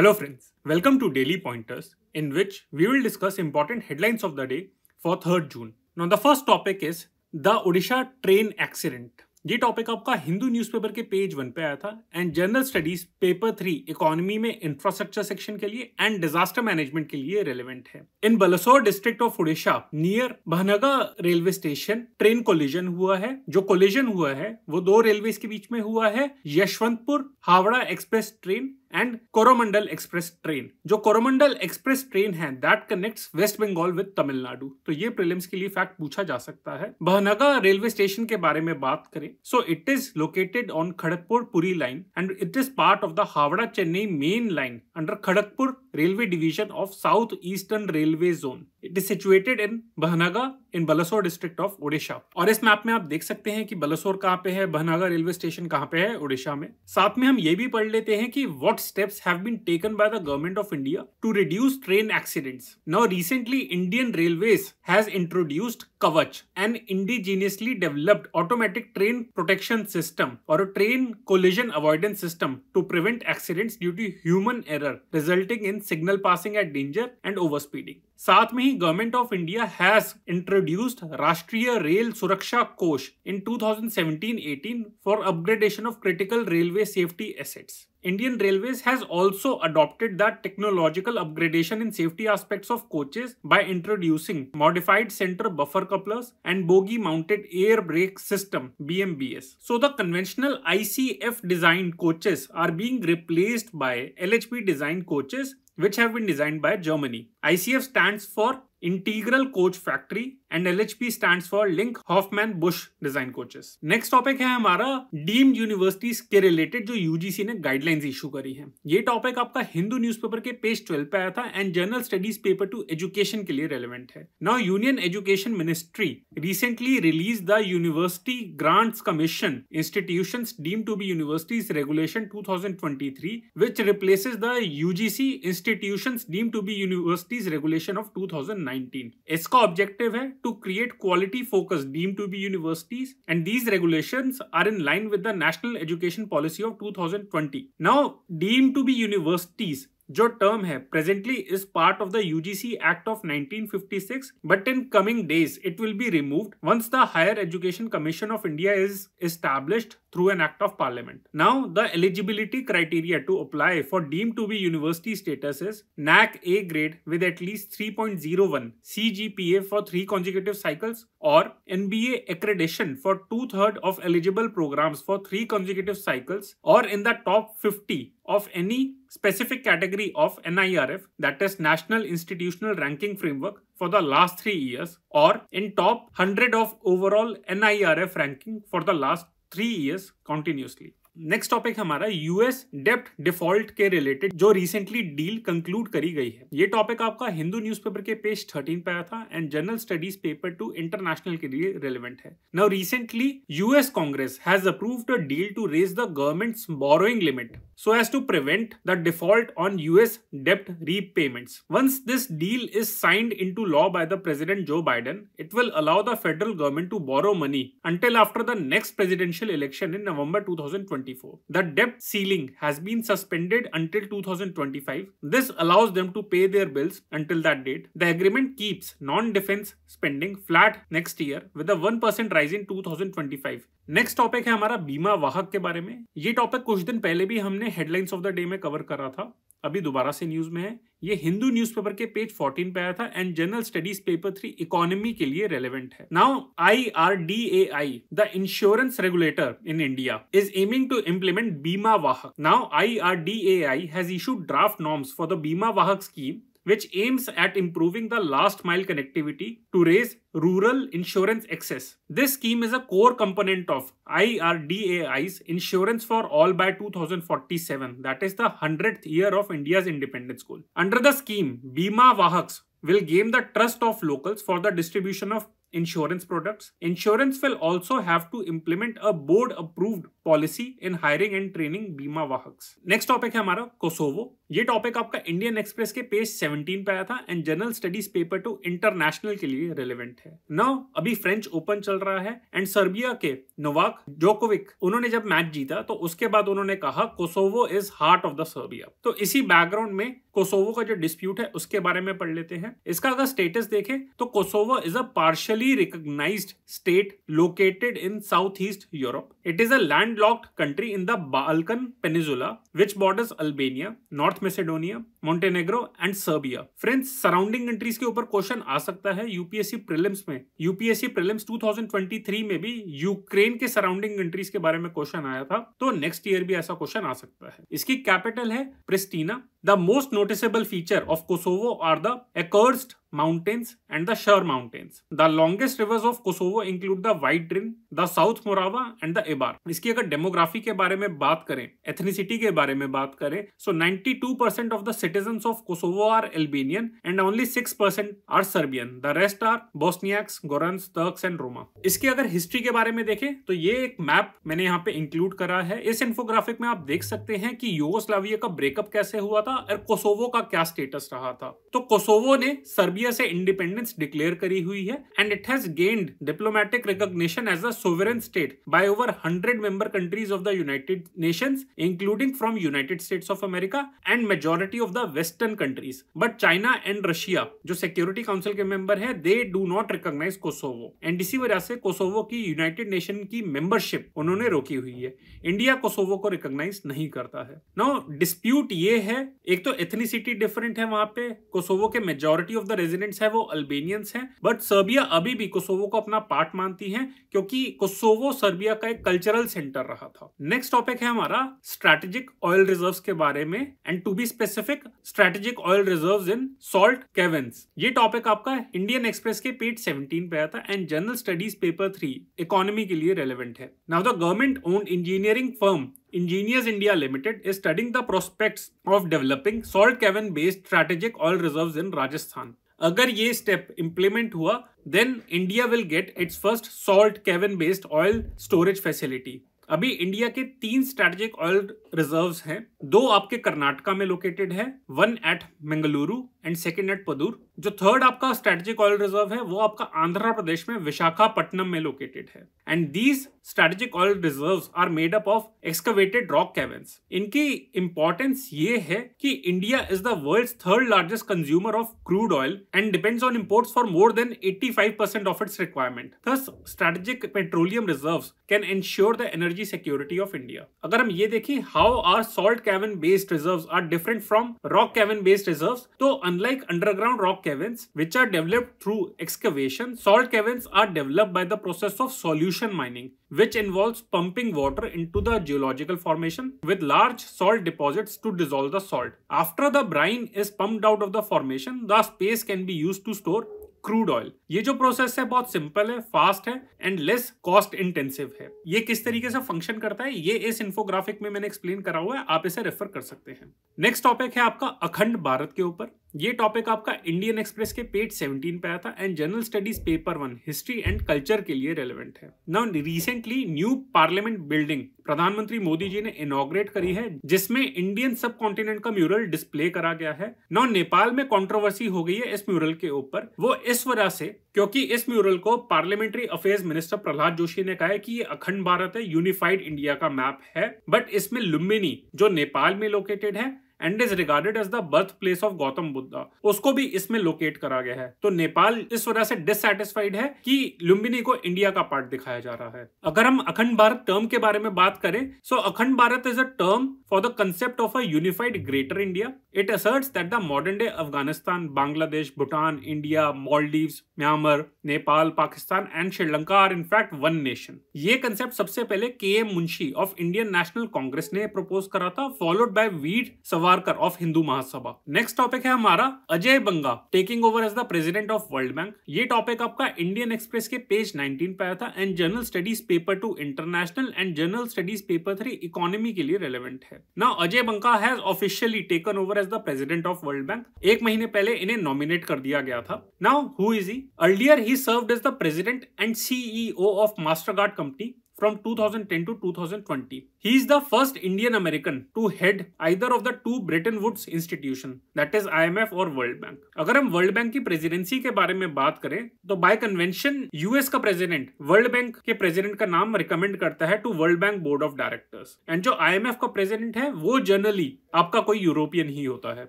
Hello friends, welcome to Daily Pointers in which we will discuss important headlines of the day for 3rd June. Now the first topic is the Odisha train accident. ये topic आपका Hindu newspaper के page one पे आया था and general studies paper three economy में infrastructure section के लिए and disaster management के लिए रेलेवेंट है in Balasore district of Orissa near Bahanaga railway station train collision हुआ है जो कोलिजन हुआ है वो दो रेलवे के बीच में हुआ है Yesvantpur Howrah express train and Coromandel express train जो कोरोमंडल एक्सप्रेस ट्रेन है that connects West Bengal with Tamil Nadu तो ये प्रीलिम्स के लिए फैक्ट पूछा जा सकता है बहनगा रेलवे स्टेशन के बारे में बात करें so it is located on Kharagpur Puri line and it is part of the Howrah Chennai main line under Kharagpur railway division of south eastern railway zone it is situated in Bahanaga in Balasore district of Odisha और इस map में आप देख सकते हैं कि बलसोर कहाँ पे है बहनागा रेलवे स्टेशन कहाँ पे है ओडिशा में साथ में हम ये भी पढ़ लेते हैं कि what steps have been taken by the government of India to reduce train accidents now recently Indian railways has introduced Kavach an indigenously developed automatic train protection system और train collision avoidance system to prevent accidents due to human error resulting in signal passing at danger and over speeding साथ में ही government of India has introduced Rashtriya Rail Suraksha Kosh in 2017-18 for upgradation of critical railway safety assets Indian Railways has also adopted that technological upgradation in safety aspects of coaches by introducing modified center buffer couplers and bogie mounted air brake system BMBS. So the conventional ICF designed coaches are being replaced by LHP designed coaches which have been designed by Germany. ICF stands for integral coach factory and L H P stand for Linke Hofmann Busch design coaches next topic है हमारा deemed universities के related जो UGC ने guidelines issue करी है ये topic आपका Hindu news paper के पेज ट्वेल्व पे आया था and general studies paper two education के लिए रेलिवेंट है now union education ministry recently release the university grant commission institution deem to be universities regulation two thousand twenty three which replaces the UGC institution deem to be universities regulation of two thousand 2019. objective hai to create quality focused deemed to be universities and these regulations are in line with the National Education Policy of 2020. Now, deemed to be universities जो term "presently" is part of the UGC Act of 1956 but in coming days, it will be removed once the Higher Education Commission of India is established through an act of parliament now the eligibility criteria to apply for deemed to be university status is nac a grade with at least 3.01 cgpa for 3 consecutive cycles or nba accreditation for two-thirds of eligible programs for 3 consecutive cycles or in the top 50 of any specific category of NIRF, that is National Institutional Ranking Framework, for the last three years or in top 100 of overall NIRF ranking for the last three years continuously. Next topic हमारा US डेप्ट default के related जो recently deal conclude करी गई है ये topic आपका Hindu newspaper के पेज 13 पे आया था and general studies paper two international के लिए रेलेवेंट है now recently US Congress has approved a deal to raise the government's borrowing limit so as to prevent the default on US debt repayments. Once this deal is signed into law by the President Joe Biden, it will allow the federal government to borrow money until after the next presidential election in November 2024. The debt ceiling has been suspended until 2025. This allows them to pay their bills until that date. The agreement keeps non-defense spending flat next year with a 1% rise in 2025 next topic है हमारा बीमा वाहक के बारे में ये topic कुछ दिन पहले भी हमने हेडलाइंस ऑफ द डे में कवर करा था अभी दोबारा से न्यूज में है ये हिंदू न्यूज़पेपर के पेज 14 पे आया था and general studies paper three economy के लिए रेलेवेंट है now I R D A I the insurance regulator in India is aiming to implement Bima Vahak now I R D A I has issue draft norms for the Bima Vahak scheme which aims at improving the last mile connectivity to raise rural insurance access. This scheme is a core component of IRDAI's Insurance for All by 2047, that is the 100th year of India's independence goal. Under the scheme, Bima Vahaks will gain the trust of locals for the distribution of insurance products. Insurance will also have to implement a board approved policy in hiring and training Bima Vahaks. Next topic है हमारा ये topic आपका Indian Express के page 17 पे आया था and general studies paper two international के लिए रिलेवेंट है नाउ अभी फ्रेंच ओपन चल रहा है एंड सर्बिया के नोवाक जोकोविक उन्होंने जब मैच जीता तो उसके बाद उन्होंने कहा Kosovo is heart of the Serbia तो इसी बैकग्राउंड में कोसोवो का जो डिस्प्यूट है उसके बारे में पढ़ लेते हैं इसका अगर स्टेटस देखें तो Kosovo is a partially recognized state located in south east Europe it is a landlocked country in the Balkan peninsula which borders Albania North Macedonia Montenegro and Serbia friends surrounding countries के ऊपर question आ सकता है UPSC prelims में UPSC prelims 2023 में भी Ukraine के surrounding countries के बारे में क्वेश्चन आया था तो नेक्स्ट ईयर भी ऐसा क्वेश्चन आ सकता है इसकी कैपिटल है Pristina the most noticeable feature of Kosovo are the accursed mountains and the Shur mountains. The longest rivers of Kosovo include the White Drin, the South Morava and the Ibar. इसकी अगर demography के बारे में बात करें ethnicity के बारे में बात करें so two percent of the citizen of Kosovo are Albanian and only six percent are Serbian the rest are Bosniaks Gorans Turks and Roma इसकी अगर हिस्ट्री के बारे में देखें तो ये एक मैप मैंने यहाँ पे इंक्लूड करा है इस इन्फोग्राफिक में आप देख सकते हैं कि यूगोस्लाविया का ब्रेकअप कैसे हुआ था और कोसोवो का क्या स्टेटस रहा था तो कोसोवो ने सर्बिया सर्बिया से इंडिपेंडेंस डिक्लेयर करी हुई है and it has gained diplomatic recognition as a sovereign state by over hundred member countries of the United Nations including from United States of America and majority of the western countries but China and Russia जो security council के member है they do not recognize Kosovo and इसी वजह से Kosovo की United nation की membership उन्होंने रोकी हुई है इंडिया कोसोवो को रिकॉग्नाइज नहीं करता है नो डिस्प्यूट ये है एक तो एथनिसिटी डिफरेंट है वहां पे कोसोवो के मेजोरिटी ऑफ द रेजिडेंट्स है वो अल्बेनियंस हैं बट सर्बिया अभी भी कोसोवो को अपना पार्ट मानती है क्योंकि कोसोवो सर्बिया का एक कल्चरल सेंटर रहा था नेक्स्ट टॉपिक है हमारा स्ट्रेटेजिक ऑयल रिजर्व के बारे में and to be specific strategic oil reserve in salt caverns ये टॉपिक आपका इंडियन एक्सप्रेस के पेज सेवनटीन पे आया था and general studies paper three economy के लिए रेलिवेंट है now the government own engineering firm Engineers India Limited is studying the prospects of developing salt cavern based strategic oil reserves in Rajasthan अगर ये step implement हुआ then India will get its first salt cavern based oil storage facility अभी India के तीन strategic oil reserves हैं दो आपके कर्नाटका में लोकेटेड है one at Mangaluru and second at Padur जो थर्ड आपका स्ट्रेटेजिक ऑयल रिजर्व है वो आपका आंध्र प्रदेश में विशाखापट्टनम में लोकेटेड है and these strategic oil reserve are made up of excavated rock caverns इनकी इंपॉर्टेंस ये है कि India is the world third largest consumer of crude oil and depends on imports for more than eighty five percent of its requirement thus strategic petroleum reserve can ensure the energy security of India अगर हम ये देखें how are salt cavern based reserve are different from rock cavern based reserve तो unlike underground rock caverns, which are developed through excavation, salt caverns are developed by the process of solution mining, which involves pumping water into the geological formation with large salt deposits to dissolve the salt. After the brine is pumped out of the formation, the space can be used to store crude oil ये जो process है बहुत simple है fast है and less cost intensive है ये किस तरीके से फंक्शन करता है ये इस इंफोग्राफिक में मैंने एक्सप्लेन करा हुआ है आप इसे रेफर कर सकते हैं नेक्स्ट टॉपिक है आपका अखंड भारत के ऊपर ये टॉपिक आपका इंडियन एक्सप्रेस के पेज 17 पे आया था and general studies paper one history and culture के लिए रेलेवेंट है now recently new parliament building प्रधानमंत्री मोदी जी ने इनोग्रेट करी है जिसमें इंडियन सब कॉन्टिनेंट का म्यूरल डिस्प्ले करा गया है नाउ नेपाल में कॉन्ट्रोवर्सी हो गई है इस म्यूरल के ऊपर वो इस वजह से क्योंकि इस म्यूरल को parliamentary affairs minister Prahlad Joshi ने कहा है कि ये अखंड भारत है यूनिफाइड इंडिया का मैप है बट इसमें लुम्बिनी जो नेपाल में लोकेटेड है and is regarded as the birthplace of Gautam Buddha उसको भी इसमें लोकेट करा गया है तो नेपाल इस वजह से डिससेटिस्फाइड है कि लुम्बिनी को इंडिया का पार्ट दिखाया जा रहा है अगर हम अखंड भारत टर्म के बारे में बात करें so so Akhand Bharat is a term for the concept of a unified greater India it assert that the modern day Afghanistan Bangladesh Bhutan India Maldives Myanmar Nepal Pakistan and Sri Lanka are in fact one nation ये कंसेप्ट सबसे पहले K M Munshi of Indian National Congress ने propose करा था followed by Veer Savarkar of Hindu Mahasabha next topic है हमारा Ajay Banga taking over as the president of World Bank ये topic आपका इंडियन एक्सप्रेस के पेज 19 पे आया था and general studies paper two international and general studies paper three economy के लिए रेलिवेंट है ना Ajay Banga has officially taken over as the president of World Bank एक महीने पहले इन्हें नॉमिनेट कर दिया गया था now who is he earlier he served as the president and CEO of Mastercard company from 2010 to 2020. He is the first Indian American to head either of the two Bretton Woods institution, that is IMF और World Bank अगर हम world bank की presidency के बारे में बात करें तो बाय कन्वेंशन यूएस का प्रेसिडेंट वर्ल्ड बैंक के प्रेसिडेंट का नाम रिकमेंड करता है to World Bank board of directors and जो एफ का प्रेजिडेंट है वो जनरली आपका कोई यूरोपियन ही होता है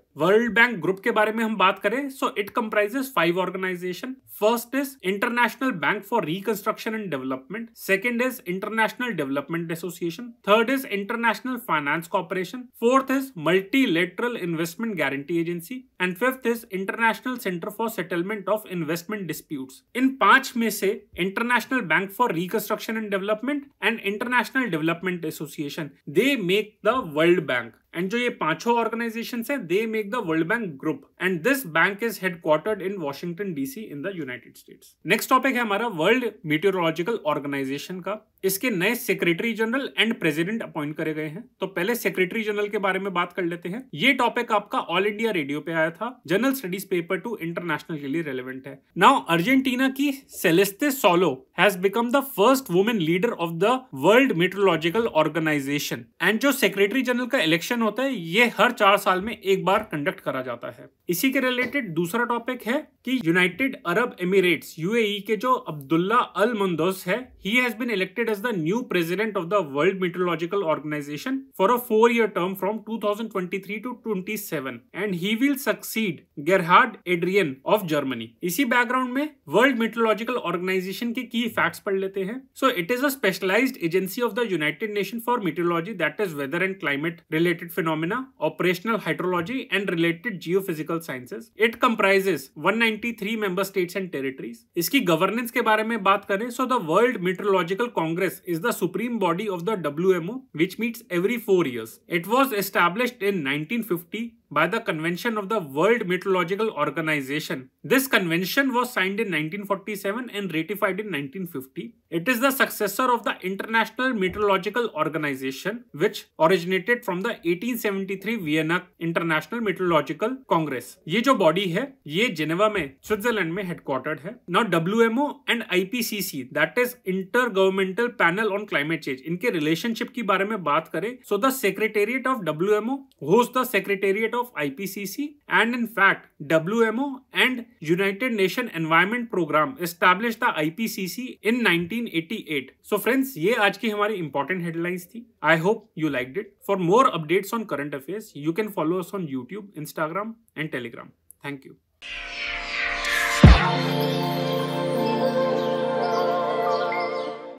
वर्ल्ड बैंक ग्रुप के बारे में हम बात करें so it comprises five organisation first is international bank for reconstruction and development second is International Development Association. Third is International Finance Corporation. Fourth is Multilateral Investment Guarantee Agency. And fifth is International Center for Settlement of Investment Disputes. In पांच se International Bank for Reconstruction and Development and International Development Association. They make the World Bank. And जो ये पांचों organisation है they make the World Bank group and this bank is headquartered in Washington DC in the United States next topic है हमारा World Meteorological Organization का इसके नए secretary general and president appoint करे गए हैं तो पहले सेक्रेटरी जनरल के बारे में बात कर लेते हैं ये टॉपिक आपका ऑल इंडिया रेडियो पे आया था general studies paper two international के लिए रेलिवेंट है नाउ अर्जेंटीना की Celeste Saulo has become the first women leader of the World Meteorological Organization and जो सेक्रेटरी जनरल का इलेक्शन इलेक्शन होता है ये हर चार साल में एक बार कंडक्ट करा जाता है इसी के रिलेटेड दूसरा टॉपिक है कि यूनाइटेड अरब एमिरेट्स यूएई के जो अब्दुल्ला अल मंदोस है he has been elected as the new president of the World Meteorological Organization for a four year term from 2023 to 27 and he will succeed Gerhard Adrian of Germany इसी background में World Meteorological Organization के की facts पढ़ लेते हैं so it is a specialised agency of the United Nation for meteorology that is weather and climate related related phenomena, operational hydrology, and related geophysical sciences. It comprises 193 member states and territories. इसकी governance के बारे में बात करें so the World Meteorological Congress is the supreme body of the W MO which meets every four years it was established in 1950 by the Convention of the World Meteorological Organization. This convention was signed in 1947 and ratified in 1950. It is the successor of the International Meteorological Organization, which originated from the 1873 Vienna International Meteorological Congress. ये जो body है, ये geneva में switzerland में headquartered है Now WMO and IPCC, that is Intergovernmental Panel on Climate Change, इनके relationship के बारे में बात करें, so the Secretariat of WMO hosts the Secretariat of of IPCC and in fact WMO and United Nation Environment Program established the IPCC in 1988. So friends ये आज की हमारी important headlines थी. I hope you liked it. For more updates on current affairs, you can follow us on YouTube, Instagram and Telegram. Thank you.